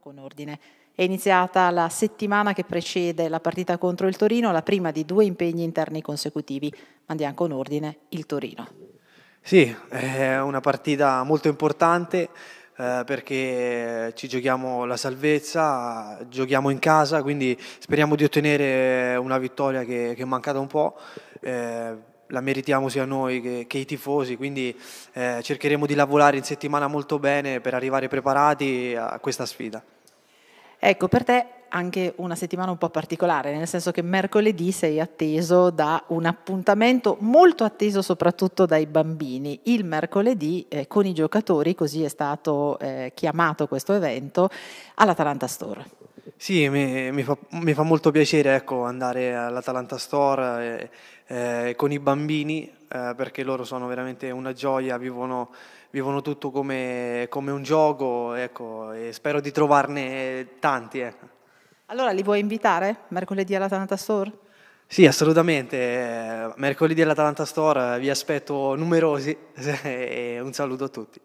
Con ordine. È iniziata la settimana che precede la partita contro il Torino, la prima di due impegni interni consecutivi. Andiamo con ordine il Torino. Sì, è una partita molto importante eh, perché ci giochiamo la salvezza, giochiamo in casa, quindi speriamo di ottenere una vittoria che, che è mancata un po'. Eh, la meritiamo sia noi che, che i tifosi, quindi eh, cercheremo di lavorare in settimana molto bene per arrivare preparati a questa sfida. Ecco, per te anche una settimana un po' particolare, nel senso che mercoledì sei atteso da un appuntamento molto atteso soprattutto dai bambini. Il mercoledì eh, con i giocatori, così è stato eh, chiamato questo evento, all'Atalanta Store. Sì, mi, mi, fa, mi, fa, molto piacere ecco, andare all'Atalanta Store eh, eh, con i bambini eh, perché loro sono veramente una gioia, vivono, vivono tutto come, come, un gioco ecco, e spero di trovarne tanti. Eh. Allora li vuoi invitare mercoledì all'Atalanta Store? Sì, assolutamente. Mercoledì all'Atalanta Store eh, vi aspetto numerosi e un saluto a tutti.